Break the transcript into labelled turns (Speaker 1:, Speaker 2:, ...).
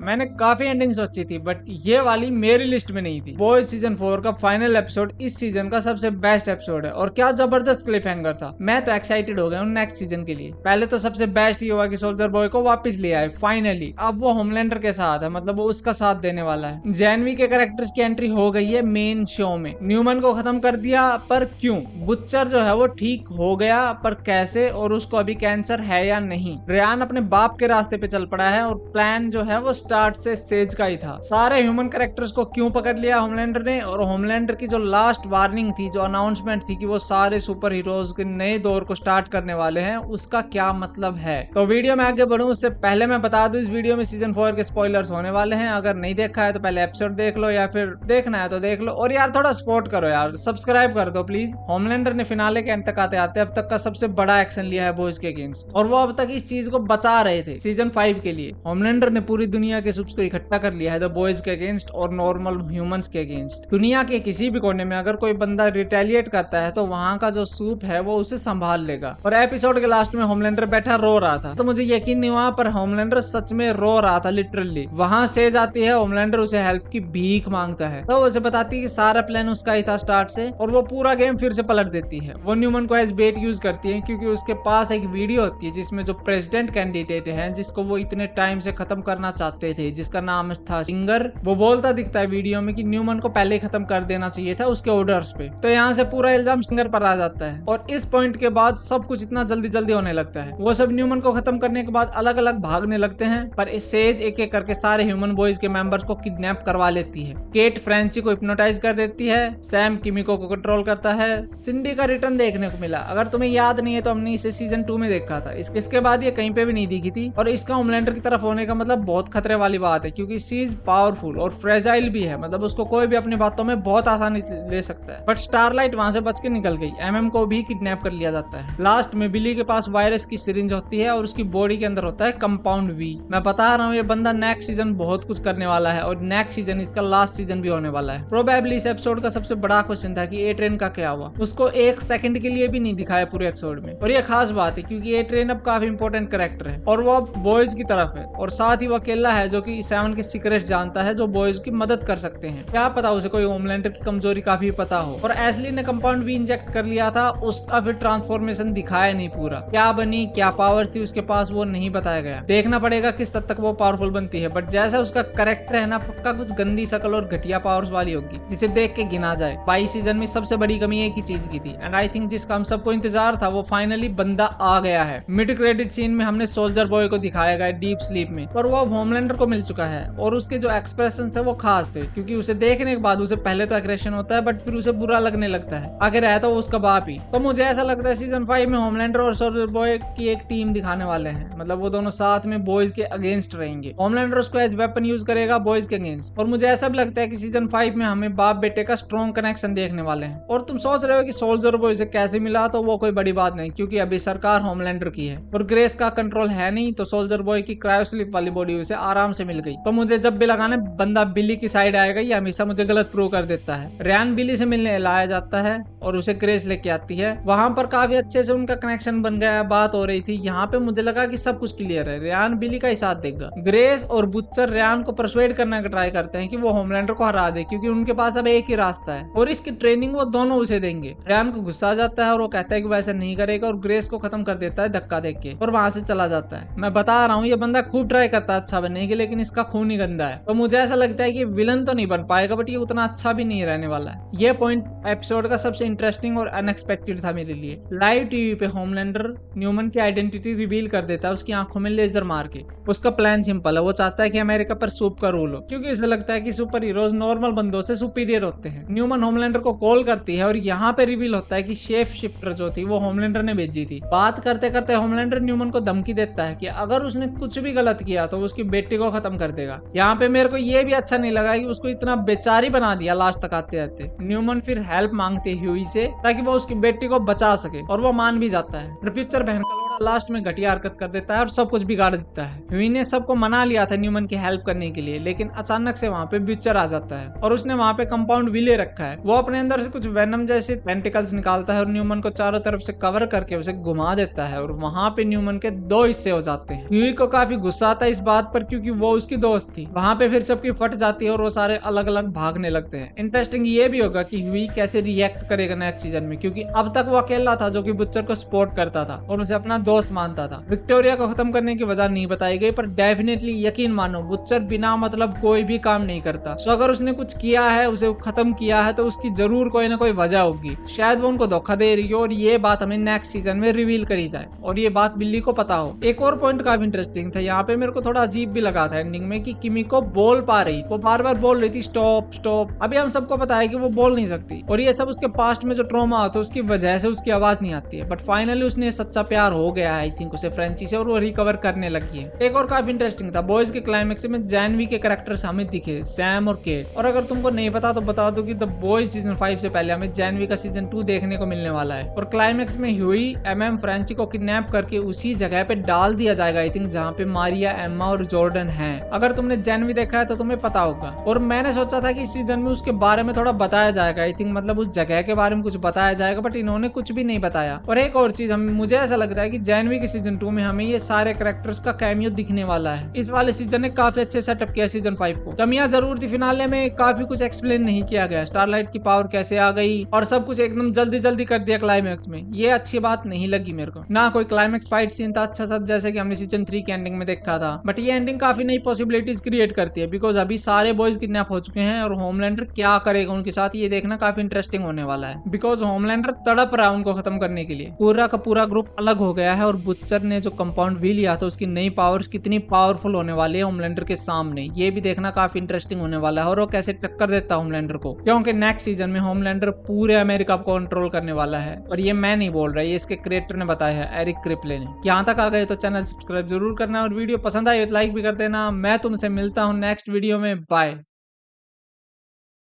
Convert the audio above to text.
Speaker 1: मैंने काफी एंडिंग सोची थी बट ये वाली मेरी लिस्ट में नहीं थी बॉयज सीजन फोर का फाइनल एपिसोड इस सीजन का सबसे बेस्ट एपिसोड है और क्या जबरदस्त क्लिफ हैंगर था मैं तो एक्साइटेड हो गया हूँ नेक्स्ट सीजन के लिए पहले तो सबसे बेस्ट ये हुआ कि सोल्जर बॉय को वापस ले आए फाइनली अब वो होमलैंडर के साथ है मतलब वो उसका साथ देने वाला है जैनवी के करेक्टर्स की एंट्री हो गई है मेन शो में न्यूमन को खत्म कर दिया पर क्यूँ बुच्चर जो है वो ठीक हो गया पर कैसे और उसको अभी कैंसर है या नहीं रियान अपने बाप के रास्ते पे चल पड़ा है और प्लान जो है वो स्टार्ट से सेज का ही था सारे ह्यूमन करेक्टर्स को क्यों पकड़ लिया होमलैंडर ने और होमलैंडर की जो लास्ट वार्निंग थी जो अनाउंसमेंट थी कि वो सारे सुपर हीरोज के नए दौर को स्टार्ट करने वाले हैं उसका क्या मतलब है तो वीडियो में आगे बढ़ू उससे पहले मैं बता दू इस वीडियो में सीजन फोर के स्पॉयलर्स होने वाले हैं अगर नहीं देखा है तो पहले एपिसोड देख लो या फिर देखना है तो देख लो और यार थोड़ा सपोर्ट करो यार सब्सक्राइब कर दो प्लीज होमलैंडर ने फिनाले के अंत तक आते आते अब तक का सबसे बड़ा एक्शन लिया है बोज के अगेंस्ट और वो अब तक इस चीज को बचा रहे थे सीजन फाइव के लिए होमलैंडर ने पूरी दुनिया दुनिया के सुब्स को इकट्ठा कर लिया है द बॉयज के अगेंस्ट और नॉर्मल ह्यूमंस के अगेंस्ट दुनिया के किसी भी कोने में अगर कोई बंदा रिटेलिएट करता है तो वहाँ का जो सूप है वो उसे संभाल लेगा और एपिसोड के लास्ट में होमलैंडर बैठा रो रहा था तो मुझे यकीन नहीं हुआ पर होमलैंडर सच में रो रहा था लिटरली वहाँ से जाती है होमलैंडर उसे हेल्प की भीख मांगता है तो उसे बताती है कि सारा प्लान उसका ही था स्टार्ट से और वो पूरा गेम फिर से पलट देती है वो न्यूमन को एज बेट यूज करती है क्योंकि उसके पास एक वीडियो होती है जिसमें जो प्रेसिडेंट कैंडिडेट है जिसको वो इतने टाइम से खत्म करना चाहते सकते थे जिसका नाम था सिंगर वो बोलता दिखता है वीडियो में कि न्यूमन को पहले खत्म कर देना चाहिए था उसके ऑर्डर्स पे तो यहाँ से पूरा इल्जाम सिंगर पर आ जाता है और इस पॉइंट के बाद सब कुछ इतना जल्दी जल्दी होने लगता है वो सब न्यूमन को खत्म करने के बाद अलग अलग भागने लगते हैं पर सेज एक एक करके सारे ह्यूमन बॉयज के मेंबर्स को किडनैप करवा लेती है केट फ्रेंची को हिप्नोटाइज कर देती है सैम किमिको को कंट्रोल करता है सिंडी का रिटर्न देखने को मिला अगर तुम्हें याद नहीं है तो हमने इसे सीजन टू में देखा था इसके बाद ये कहीं पे भी नहीं दिखी थी और इसका होमलैंडर की तरफ होने का मतलब बहुत खतरे करने वाली बात है क्योंकि सी इज पावरफुल और फ्रेजाइल भी है मतलब उसको कोई भी अपनी बातों में बहुत आसानी ले सकता है बट स्टारलाइट वहां से बच के निकल गई एम को भी किडनेप कर लिया जाता है लास्ट में बिली के पास वायरस की सिरिंज होती है और उसकी बॉडी के अंदर होता है कंपाउंड वी मैं बता रहा हूँ ये बंदा नेक्स्ट सीजन बहुत कुछ करने वाला है और नेक्स्ट सीजन इसका लास्ट सीजन भी होने वाला है प्रोबेबली इस एपिसोड का सबसे बड़ा क्वेश्चन था कि ए ट्रेन का क्या हुआ उसको एक सेकंड के लिए भी नहीं दिखाया पूरे एपिसोड में और ये खास बात है क्योंकि ए ट्रेन अब काफी इंपोर्टेंट करेक्टर है और वो अब बॉयज की तरफ है और साथ ही वो अकेला है है जो कि सेवन के सीक्रेट जानता है जो बॉयज की मदद कर सकते हैं क्या पता उसे कोई होमलैंडर की कमजोरी का भी पता हो और एसली ने कंपाउंड भी इंजेक्ट कर लिया था उसका फिर ट्रांसफॉर्मेशन दिखाया नहीं पूरा क्या बनी क्या पावर थी उसके पास वो नहीं बताया गया देखना पड़ेगा किस हद तक वो पावरफुल बनती है बट जैसा उसका करेक्टर है ना पक्का कुछ गंदी शकल और घटिया पावर्स वाली होगी जिसे देख के गिना जाए बाईस सीजन में सबसे बड़ी कमी एक ही चीज की थी एंड आई थिंक जिसका हम सबको इंतजार था वो फाइनली बंदा आ गया है मिड क्रेडिट सीन में हमने सोल्जर बॉय को दिखाया गया डीप स्लीप में और वो होमलैंड सरेंडर को मिल चुका है और उसके जो एक्सप्रेशन थे वो खास थे क्योंकि उसे देखने के बाद उसे पहले तो एग्रेशन होता है बट फिर उसे बुरा लगने लगता है आखिर है तो वो उसका बाप ही तो मुझे ऐसा लगता है सीजन फाइव में होमलैंडर और सोल्जर बॉय की एक टीम दिखाने वाले हैं मतलब वो दोनों साथ में बॉयज के अगेंस्ट रहेंगे होमलैंडर उसको एज वेपन यूज करेगा बॉयज के अगेंस्ट और मुझे ऐसा भी लगता है कि सीजन फाइव में हमें बाप बेटे का स्ट्रॉन्ग कनेक्शन देखने वाले हैं और तुम सोच रहे हो कि सोल्जर बॉय से कैसे मिला तो वो कोई बड़ी बात नहीं क्योंकि अभी सरकार होमलैंडर की है और ग्रेस का कंट्रोल है नहीं तो सोल्जर बॉय की क्रायोस्लिप वाली बॉडी उसे आराम से मिल गई पर तो मुझे जब भी लगाने बंदा बिल्ली की साइड आएगा ये हमेशा मुझे गलत प्रूव कर देता है रैन बिल्ली से मिलने लाया जाता है और उसे क्रेज लेके आती है वहां पर काफी अच्छे से उनका कनेक्शन बन गया बात हो रही थी यहाँ पे मुझे लगा कि सब कुछ क्लियर है रियान बिली का ही साथ देगा ग्रेस और बुच्चर रैन को परसुएड करने का ट्राई करते हैं कि वो होमलैंडर को हरा दे क्योंकि उनके पास अब एक ही रास्ता है और इसकी ट्रेनिंग वो दोनों उसे देंगे रैन को गुस्सा जाता है और वो कहता है कि वैसे नहीं करेगा और ग्रेस को खत्म कर देता है धक्का देख के और वहां से चला जाता है मैं बता रहा हूँ ये बंदा खूब ट्राई करता है अच्छा बने करने कि लेकिन इसका खून ही गंदा है तो मुझे ऐसा लगता है कि विलन तो नहीं बन पाएगा बट ये उतना अच्छा भी नहीं रहने वाला है ये पॉइंट एपिसोड का सबसे इंटरेस्टिंग और अनएक्सपेक्टेड था मेरे लिए लाइव टीवी पे होमलैंडर न्यूमन की आइडेंटिटी रिवील कर देता है उसकी आंखों में लेजर मार के उसका प्लान सिंपल है वो चाहता है कि अमेरिका पर सूप का रूल हो क्योंकि उसे लगता है कि सुपर हीरोज नॉर्मल बंदों से सुपीरियर होते हैं न्यूमन होमलैंडर को कॉल करती है और यहाँ पे रिवील होता है कि शेफ शिफ्टर जो थी वो होमलैंडर ने भेजी थी बात करते करते होमलैंडर न्यूमन को धमकी देता है कि अगर उसने कुछ भी गलत किया तो उसकी बेटी बेटी को खत्म कर देगा यहाँ पे मेरे को ये भी अच्छा नहीं लगा कि उसको इतना बेचारी बना दिया लास्ट तक आते आते न्यूमन फिर हेल्प मांगते हुई से ताकि वो उसकी बेटी को बचा सके और वो मान भी जाता है पिक्चर बहन का लास्ट में घटिया हरकत कर देता है और सब कुछ बिगाड़ देता है ह्यूई ने सबको मना लिया था न्यूमन की हेल्प करने के लिए लेकिन अचानक से वहाँ पे ब्यूचर आ जाता है और उसने वहाँ पे कंपाउंड भी ले रखा है वो अपने अंदर से कुछ वेनम जैसे पेंटिकल्स निकालता है और न्यूमन को चारों तरफ से कवर करके उसे घुमा देता है और वहाँ पे न्यूमन के दो हिस्से हो जाते हैं ह्यूई को काफी गुस्सा आता है इस बात पर क्योंकि वो उसकी दोस्त थी वहाँ पे फिर सबकी फट जाती है और वो सारे अलग अलग भागने लगते हैं इंटरेस्टिंग ये भी होगा की ह्यूई कैसे रिएक्ट करेगा नेक्स्ट सीजन में क्योंकि अब तक वो अकेला था जो की बुच्चर को सपोर्ट करता था और उसे अपना दोस्त मानता था विक्टोरिया को खत्म करने की वजह नहीं बताई गई पर डेफिनेटली यकीन मानो बुच्चर बिना मतलब कोई भी काम नहीं करता सो अगर उसने कुछ किया है उसे खत्म किया है तो उसकी जरूर कोई ना कोई वजह होगी शायद वो उनको धोखा दे रही हो और ये बात हमें नेक्स्ट सीजन में रिवील करी जाए और ये बात बिल्ली को पता हो एक और पॉइंट काफी इंटरेस्टिंग था यहाँ पे मेरे को थोड़ा अजीब भी लगा था एंडिंग में कि किमी को बोल पा रही वो बार बार बोल रही थी स्टॉप स्टॉप अभी हम सबको पता है कि वो बोल नहीं सकती और ये सब उसके पास्ट में जो ट्रोमा होता है उसकी वजह से उसकी आवाज नहीं आती है बट फाइनली उसने सच्चा प्यार हो गया आई थिंक उसे फ्रेंची से और वो रिकवर करने लगी है एक और काफी इंटरेस्टिंग था बॉयज के क्लाइमेक्स में जैनवी के करेक्टर हमें दिखे सैम और केट और अगर तुमको नहीं पता तो बता दो की द बॉयज सीजन फाइव से पहले हमें जैनवी का सीजन टू देखने को मिलने वाला है और क्लाइमेक्स में हुई एम एम फ्रेंची को किडनेप करके उसी जगह पे डाल दिया जाएगा आई थिंक जहाँ पे मारिया एम्मा और जॉर्डन है अगर तुमने जैनवी देखा है तो तुम्हें पता होगा और मैंने सोचा था कि इस सीजन में उसके बारे में थोड़ा बताया जाएगा आई थिंक मतलब उस जगह के बारे में कुछ बताया जाएगा बट इन्होंने कुछ भी नहीं बताया और एक और चीज हम मुझे ऐसा लगता है कि जैनवी के सीजन टू में हमें ये सारे करेक्टर्स का कैमियो दिखने वाला है इस वाले सीजन ने काफी अच्छे सेटअप किया सीजन फाइव को कमियां जरूर थी फिनाले में काफी कुछ एक्सप्लेन नहीं किया गया स्टारलाइट की पावर कैसे आ गई और सब कुछ एकदम जल्दी जल्दी कर दिया क्लाइमैक्स में ये अच्छी बात नहीं लगी मेरे को ना कोई क्लाइमैक्स फाइट सीन था अच्छा सा जैसे कि हमने सीजन थ्री के एंडिंग में देखा था बट ये एंडिंग काफी नई पॉसिबिलिटीज क्रिएट करती है बिकॉज अभी सारे बॉयज किडनेप हो चुके हैं और होमलैंडर क्या करेगा उनके साथ ये देखना काफी इंटरेस्टिंग होने वाला है बिकॉज होमलैंडर तड़प रहा है उनको खत्म करने के लिए पूरा का पूरा ग्रुप अलग हो गया गया है और बुच्चर ने जो कंपाउंड भी लिया था उसकी नई पावर्स कितनी पावरफुल होने वाली है होमलैंडर के सामने ये भी देखना काफी इंटरेस्टिंग होने वाला है और वो कैसे टक्कर देता है होमलैंडर को क्योंकि नेक्स्ट सीजन में होमलैंडर पूरे अमेरिका को कंट्रोल करने वाला है और ये मैं नहीं बोल रहा ये इसके क्रिएटर ने बताया है एरिक क्रिपले ने यहाँ तक आ गए तो चैनल सब्सक्राइब जरूर करना और वीडियो पसंद आई तो लाइक भी कर देना मैं तुमसे मिलता हूँ नेक्स्ट वीडियो में बाय